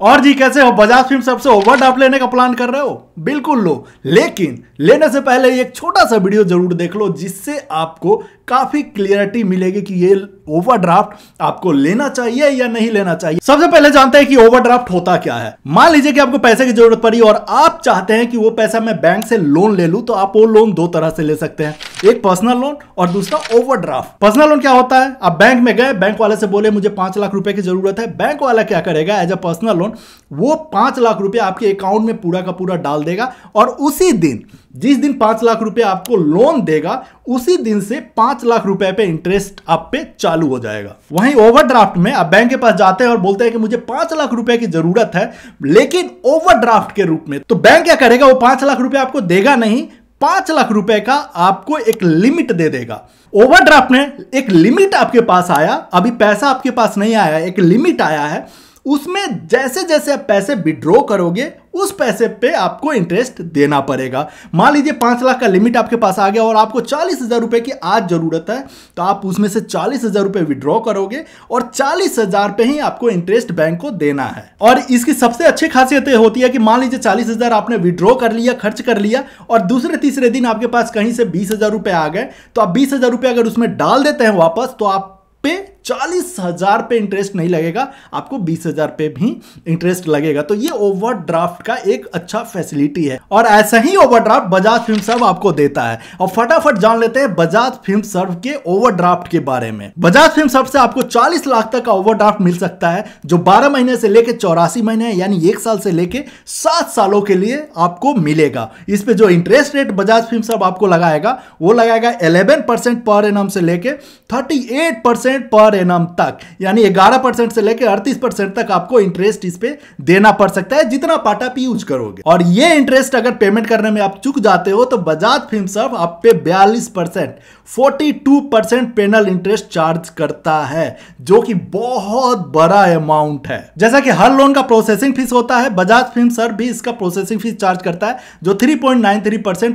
और जी कैसे हो बजाज फिल्म सबसे ओवर डाप लेने का प्लान कर रहे हो बिल्कुल लो लेकिन लेने से पहले एक छोटा सा वीडियो जरूर देख लो जिससे आपको काफी क्लियरिटी मिलेगी कि ये ओवरड्राफ्ट आपको लेना चाहिए या नहीं लेना चाहिए सबसे पहले जानते हैं कि ओवरड्राफ्ट होता क्या है मान लीजिए कि आपको पैसे की जरूरत पड़ी और आप चाहते हैं कि वो पैसा मैं बैंक से लोन ले लू तो आप वो लोन दो तरह से ले सकते हैं एक पर्सनल लोन और दूसरा ओवरड्राफ्ट पर्सनल लोन क्या होता है आप बैंक में गए बैंक वाले से बोले मुझे पांच लाख रुपए की जरूरत है बैंक वाला क्या करेगा एज अ पर्सनल लोन वो पांच लाख रुपए आपके अकाउंट में पूरा का पूरा डाल देगा और उसी दिन जिस दिन पांच लाख रुपए आपको लोन देगा उसी दिन से पांच लाख रुपए पे इंटरेस्ट आप पे चालू हो जाएगा वहीं ओवरड्राफ्ट में आप बैंक के पास जाते हैं और बोलते हैं कि मुझे पांच लाख रुपए की जरूरत है लेकिन ओवरड्राफ्ट के रूप में तो बैंक क्या करेगा वो पांच लाख रुपए आपको देगा नहीं पांच लाख रुपए का आपको एक लिमिट दे देगा ओवरड्राफ्ट में एक लिमिट आपके पास आया अभी पैसा आपके पास नहीं आया एक लिमिट आया है उसमें जैसे जैसे आप पैसे विड्रॉ करोगे उस पैसे पे आपको इंटरेस्ट देना पड़ेगा मान लीजिए पांच लाख का लिमिट आपके पास आ गया और आपको चालीस हज़ार रुपए की आज ज़रूरत है तो आप उसमें से चालीस हज़ार रुपए विड्रॉ करोगे और चालीस हज़ार पे ही आपको इंटरेस्ट बैंक को देना है और इसकी सबसे अच्छी खासियत होती है कि मान लीजिए चालीस हज़ार आपने विड्रॉ कर लिया खर्च कर लिया और दूसरे तीसरे दिन आपके पास कहीं से बीस हज़ार रुपए आ गए तो आप बीस हज़ार रुपए अगर उसमें डाल देते हैं वापस तो आप पे चालीस हज़ार पे इंटरेस्ट नहीं लगेगा आपको बीस हज़ार पे भी इंटरेस्ट लगेगा तो ये ओवरड्राफ्ट का एक अच्छा फैसिलिटी है और ऐसा ही ओवरड्राफ्ट बजाज फिल्म सर्व आपको देता है और फटाफट जान लेते हैं बजाज फिल्म सर्व के ओवरड्राफ्ट के बारे में बजाज फिल्म सर्व से आपको चालीस लाख तक का ओवरड्राफ्ट मिल सकता है जो बारह महीने से लेकर चौरासी महीने यानी एक साल से लेकर सात सालों के लिए आपको मिलेगा इस पे जो interest rate Bajaj Finserv आपको लगाएगा वो लगाएगा इलेवन पर एनम से लेकर थर्टी पर एनम तक यानी 11 परसेंट से लेकर 38 परसेंट तक आपको इंटरेस्ट इस पे देना पड़ सकता है जितना पार्ट आप यूज करोगे और ये इंटरेस्ट अगर पेमेंट करने में आप चुक जाते हो तो बजाज फिल्म सर्व आप पे बयालीस percent forty penal interest charge करता है जो कि बहुत बड़ा अमाउंट है जैसा कि हर लोन का प्रोसेसिंग फीस होता है बजाज फिल्म सर भी इसका प्रोसेसिंग फीस चार्ज करता है जो थ्री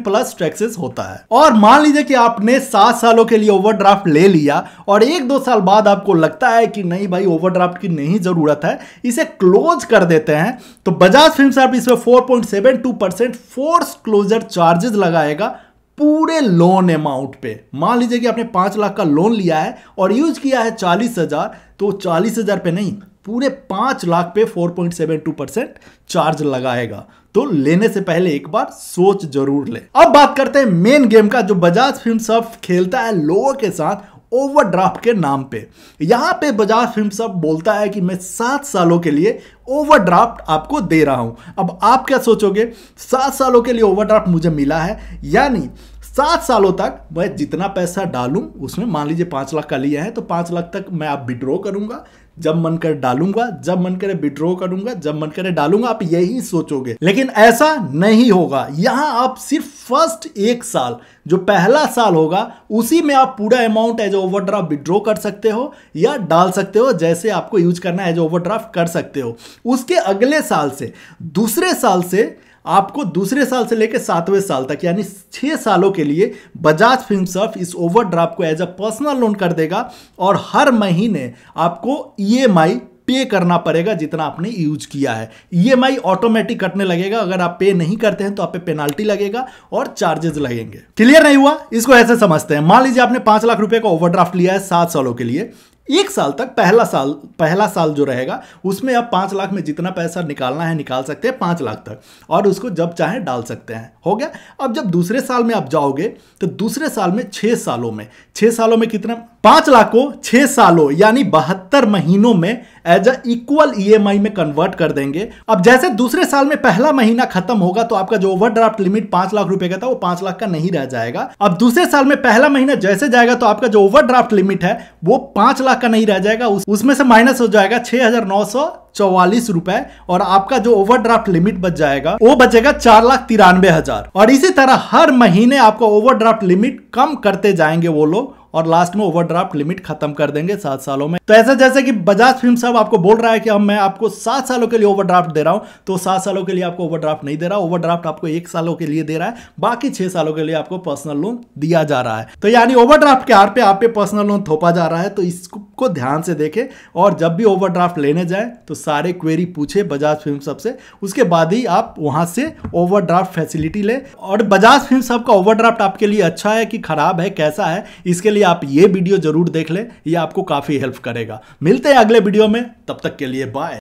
प्लस टैक्सेस होता है और मान लीजिए कि आपने सात सालों के लिए ओवरड्राफ्ट ले लिया और एक दो साल बाद आपको लगता है कि नहीं भाई ओवरड्राफ्ट की नहीं ज़रूरत है इसे क्लोज कर देते हैं तो बजाज फिल्म आप इसमें four point seven two percent foreclosure charges लगाएगा पूरे लोन अमाउंट पे मान लीजिए कि आपने पांच लाख का लोन लिया है और यूज किया है चालीस हज़ार तो चालीस हज़ार पे नहीं पूरे पांच लाख पे four point seven two percent charge लगाएगा तो लेने से पहले एक बार सोच जरूर ले अब बात करते हैं मेन गेम का जो बजाज फिल्म सब खेलता है लोगों के साथ ओवरड्राफ्ट के नाम पे यहां पे बजाज फिल्म सब बोलता है कि मैं सात सालों के लिए ओवरड्राफ्ट आपको दे रहा हूं अब आप क्या सोचोगे सात सालों के लिए ओवरड्राफ्ट मुझे मिला है यानी सात सालों तक मैं जितना पैसा डालूं उसमें मान लीजिए पाँच लाख का लिया है तो पाँच लाख तक मैं आप विड्रॉ करूंगा जब मन करे डालूंगा जब मन करे विड्रॉ करूंगा जब मन करे डालूंगा आप यही सोचोगे लेकिन ऐसा नहीं होगा यहाँ आप सिर्फ फर्स्ट एक साल जो पहला साल होगा उसी में आप पूरा अमाउंट एज ओवरड्राफ्ट विड्रॉ कर सकते हो या डाल सकते हो जैसे आपको यूज करना एज ओवरड्राफ्ट कर सकते हो उसके अगले साल से दूसरे साल से आपको दूसरे साल से लेकर सातवें साल तक यानी छह सालों के लिए बजाज फिल्म इस ओवरड्राफ्ट को एज अ पर्सनल लोन कर देगा और हर महीने आपको ई e पे करना पड़ेगा जितना आपने यूज किया है ई e ऑटोमेटिक कटने लगेगा अगर आप पे नहीं करते हैं तो आप पे पेनाल्टी लगेगा और चार्जेस लगेंगे क्लियर नहीं हुआ इसको ऐसे समझते हैं मान लीजिए आपने पांच लाख रुपए का ओवरड्राफ्ट लिया है सात सालों के लिए एक साल तक पहला साल पहला साल जो रहेगा उसमें आप पाँच लाख में जितना पैसा निकालना है निकाल सकते हैं पाँच लाख तक और उसको जब चाहे डाल सकते हैं हो गया अब जब दूसरे साल में आप जाओगे तो दूसरे साल में छः सालों में छः सालों में कितना पांच लाख को छह सालों यानी बहत्तर महीनों में एज अ इक्वल ईएमआई में कन्वर्ट कर देंगे अब जैसे दूसरे साल में पहला महीना खत्म होगा तो आपका जो ओवरड्राफ्ट लिमिट पांच लाख रुपए का था वो पांच लाख का नहीं रह जाएगा अब दूसरे साल में पहला महीना जैसे जाएगा तो आपका जो ओवरड्राफ्ट लिमिट है वो पांच लाख का नहीं रह जाएगा उसमें से माइनस हो जाएगा छह हजार नौ सौ चौवालीस रुपए और आपका जो ओवरड्राफ्ट लिमिट बच जाएगा वो बचेगा चार लाख तिरानवे हजार और इसी तरह हर महीने आपका ओवरड्राफ्ट लिमिट कम करते जाएंगे वो लोग और लास्ट में ओवरड्राफ्ट लिमिट खत्म कर देंगे सात सालों में तो ऐसा जैसे कि बजाज फिल्म साहब आपको बोल रहा है कि हम मैं आपको सात सालों के लिए ओवरड्राफ्ट दे रहा हूं तो सात सालों के लिए आपको ओवरड्राफ्ट नहीं दे रहा ओवरड्राफ्ट आपको एक सालों के लिए दे रहा है बाकी छह सालों के लिए आपको पर्सनल लोन दिया जा रहा है तो यानी ओवरड्राफ्ट के आर पे आप पे पर्सनल लोन थोपा जा रहा है तो इसको ध्यान से देखें और जब भी ओवरड्राफ्ट लेने जाए तो सारे क्वेरी पूछे बजाज फिल्म साहब से उसके बाद ही आप वहां से ओवरड्राफ्ट फैसिलिटी ले और बजाज फिल्म साहब का ओवरड्राफ्ट आपके लिए अच्छा है कि खराब है कैसा है इसके लिए इसलिए आप ये वीडियो जरूर देख लें यह आपको काफ़ी हेल्प करेगा मिलते हैं अगले वीडियो में तब तक के लिए बाय